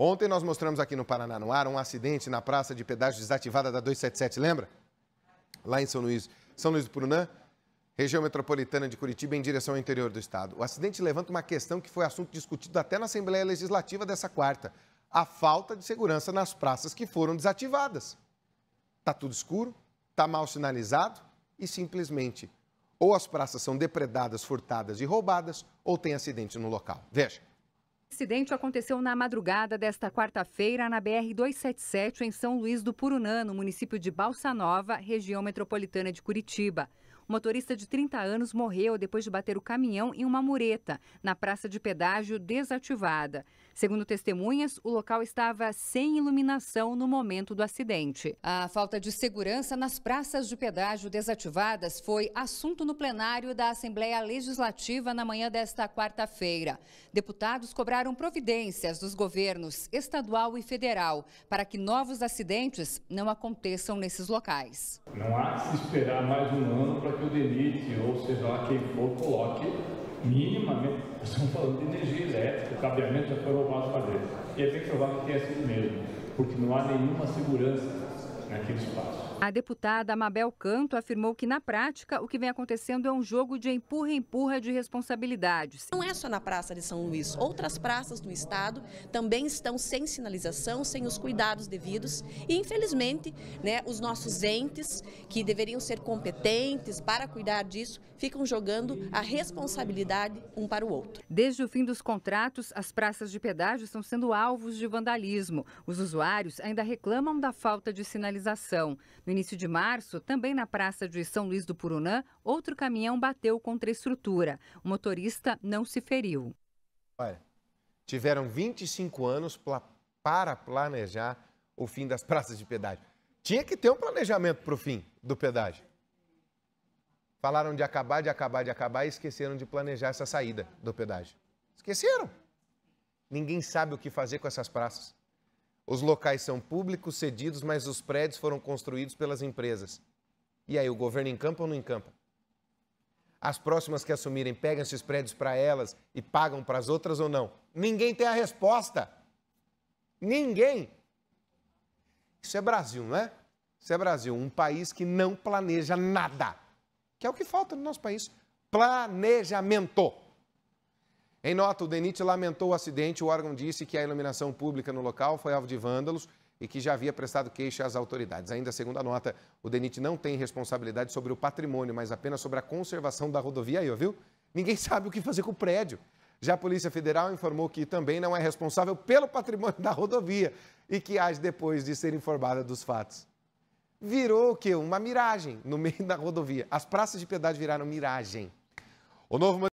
Ontem nós mostramos aqui no Paraná no Ar um acidente na praça de pedágio desativada da 277, lembra? Lá em São Luís, São Luís do Purunã, região metropolitana de Curitiba, em direção ao interior do estado. O acidente levanta uma questão que foi assunto discutido até na Assembleia Legislativa dessa quarta: a falta de segurança nas praças que foram desativadas. Tá tudo escuro, tá mal sinalizado e simplesmente ou as praças são depredadas, furtadas e roubadas, ou tem acidente no local. Veja. O acidente aconteceu na madrugada desta quarta-feira na BR-277 em São Luís do Purunã, no município de Balsa Nova, região metropolitana de Curitiba. O motorista de 30 anos morreu depois de bater o caminhão em uma mureta na praça de pedágio desativada. Segundo testemunhas, o local estava sem iluminação no momento do acidente. A falta de segurança nas praças de pedágio desativadas foi assunto no plenário da Assembleia Legislativa na manhã desta quarta-feira. Deputados cobraram providências dos governos estadual e federal para que novos acidentes não aconteçam nesses locais. Não há que esperar mais um ano para que o Denite, ou seja lá quem for, coloque minimamente. Estamos falando de energia elétrica, o cabeamento já foi roubado para dentro. E é bem provável que tenha sido mesmo, porque não há nenhuma segurança espaço. A deputada Amabel Canto afirmou que, na prática, o que vem acontecendo é um jogo de empurra-empurra de responsabilidades. Não é só na Praça de São Luís. Outras praças do Estado também estão sem sinalização, sem os cuidados devidos. E, infelizmente, né, os nossos entes, que deveriam ser competentes para cuidar disso, ficam jogando a responsabilidade um para o outro. Desde o fim dos contratos, as praças de pedágio estão sendo alvos de vandalismo. Os usuários ainda reclamam da falta de sinalização fiscalização. No início de março, também na praça de São Luís do Purunã, outro caminhão bateu contra a estrutura. O motorista não se feriu. Olha, tiveram 25 anos para planejar o fim das praças de pedágio. Tinha que ter um planejamento para o fim do pedágio. Falaram de acabar, de acabar, de acabar e esqueceram de planejar essa saída do pedágio. Esqueceram. Ninguém sabe o que fazer com essas praças. Os locais são públicos, cedidos, mas os prédios foram construídos pelas empresas. E aí, o governo encampa ou não encampa? As próximas que assumirem pegam esses prédios para elas e pagam para as outras ou não? Ninguém tem a resposta. Ninguém. Isso é Brasil, não é? Isso é Brasil, um país que não planeja nada. Que é o que falta no nosso país. Planejamento. Em nota, o DENIT lamentou o acidente. O órgão disse que a iluminação pública no local foi alvo de vândalos e que já havia prestado queixa às autoridades. Ainda segundo a nota, o DENIT não tem responsabilidade sobre o patrimônio, mas apenas sobre a conservação da rodovia aí, viu? Ninguém sabe o que fazer com o prédio. Já a Polícia Federal informou que também não é responsável pelo patrimônio da rodovia e que age depois de ser informada dos fatos. Virou o quê? Uma miragem no meio da rodovia. As praças de piedade viraram miragem. O novo